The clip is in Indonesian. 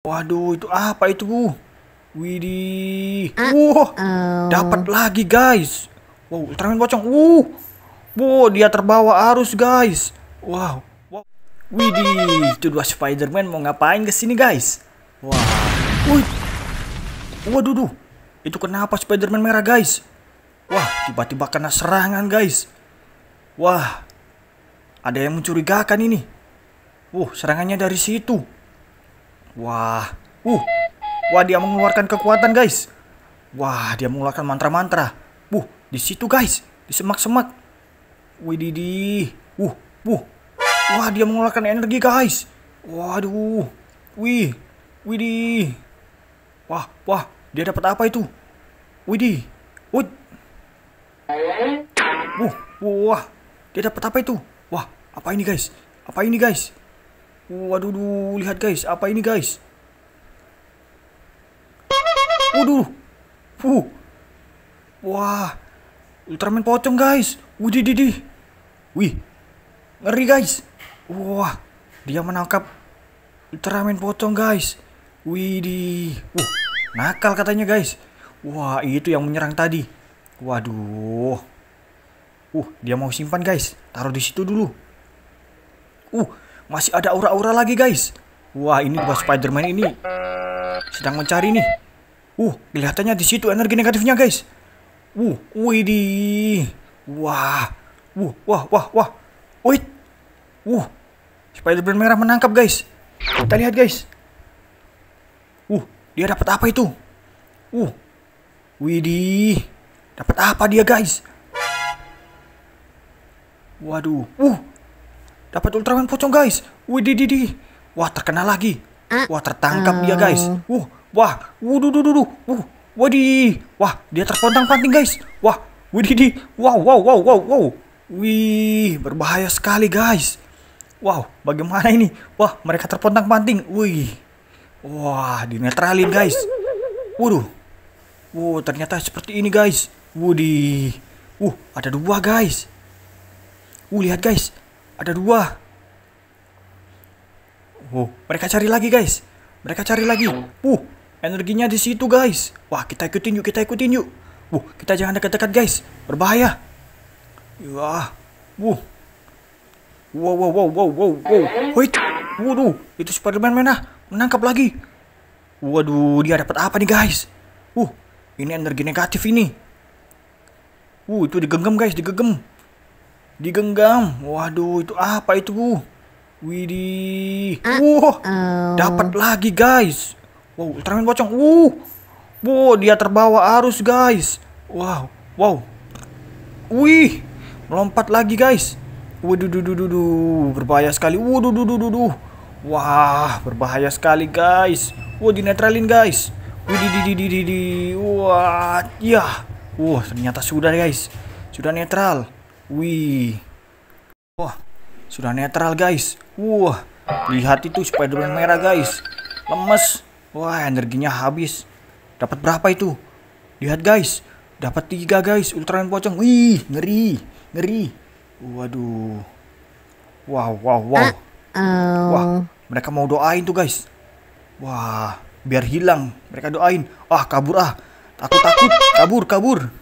Waduh, itu apa itu? Widih. Uh, wow, uh. dapat lagi guys. Wow, Ultraman Bocong, Wow. Wow, dia terbawa arus guys. Wow. wow. Widih, itu dua Spider-Man mau ngapain kesini guys? Wah. Wow. Wih. Waduh, duh. Itu kenapa Spider-Man merah guys? Wah, tiba-tiba kena serangan guys. Wah. Ada yang mencurigakan ini. Wow, serangannya dari situ. Wah, uh, wah dia mengeluarkan kekuatan guys. Wah, dia mengeluarkan mantra-mantra. Uh, di situ guys, di semak-semak. Wididih, uh, uh, wah dia mengeluarkan energi guys. Waduh, wih, widih. Wah, wah, dia dapat apa itu? Widih, wud. Uh, wah, dia dapat apa itu? Wah, apa ini guys? Apa ini guys? Waduh, duh, lihat guys, apa ini guys? Waduh, uh, wah, Ultraman pocong guys. Widih, didih, wih, ngeri guys. Wah, dia menangkap Ultraman pocong guys. Widih, uh, nakal katanya guys. Wah, itu yang menyerang tadi. Waduh. Uh, dia mau simpan guys. Taruh di situ dulu. Uh, masih ada aura-aura lagi guys. Wah ini dua Spiderman ini sedang mencari nih. Uh kelihatannya di situ energi negatifnya guys. Uh widih. Wah. Uh wah wah wah. Wait. Uh Spiderman merah menangkap guys. Kita lihat guys. Uh dia dapat apa itu? Uh widih. Dapat apa dia guys? Waduh. Uh Dapat Ultraman pocong guys. Wih di di di. Wah terkena lagi. Ah. Wah tertangkap dia ah. guys. uh wah, wuduh duh duh Wuh, Wah dia terpontang panting guys. Wah, widih di. Wow wow wow wow wow. Wih berbahaya sekali guys. Wow bagaimana ini? Wah mereka terpontang panting. Wih. Wah dinetralin guys. Waduh. Wow ternyata seperti ini guys. Wudi. Uh, ada dua guys. Uh, lihat guys. Ada dua. Oh, mereka cari lagi guys. Mereka cari lagi. Uh, energinya di situ guys. Wah, kita ikutin yuk, kita ikutin yuk. Uh, kita jangan dekat-dekat guys. Berbahaya. Wah. Uh. Wow, wow, wow, wow, wow, wow. Wait. Waduh, itu Spiderman mana? Menangkap lagi. Waduh, dia dapat apa nih guys? Uh, ini energi negatif ini. Uh, itu digenggam guys, digenggam digenggam. Waduh, itu apa itu? Widih. Uh, uh. dapat lagi guys. Wow, Ultraman pocong. Uh. Wow, dia terbawa arus guys. Wow, wow. Wih, melompat lagi guys. Waduh, duh, duh, duh, duh. berbahaya sekali. Waduh, duh, duh, duh, duh. Wah, berbahaya sekali guys. Wah, dinetralin guys. Widih, di, di, di, Wah, ya. Wah, ternyata sudah guys. Sudah netral. Wih. Wah, sudah netral guys. Wah, lihat itu Spiderman merah guys. Lemes. Wah, energinya habis. Dapat berapa itu? Lihat guys. Dapat tiga guys, Ultraman pocong. Wih, ngeri, ngeri. Waduh. Wow, wow, wow. Uh -oh. Wah, mereka mau doain tuh guys. Wah, biar hilang. Mereka doain. Wah, kabur ah. Takut, takut. Kabur, kabur.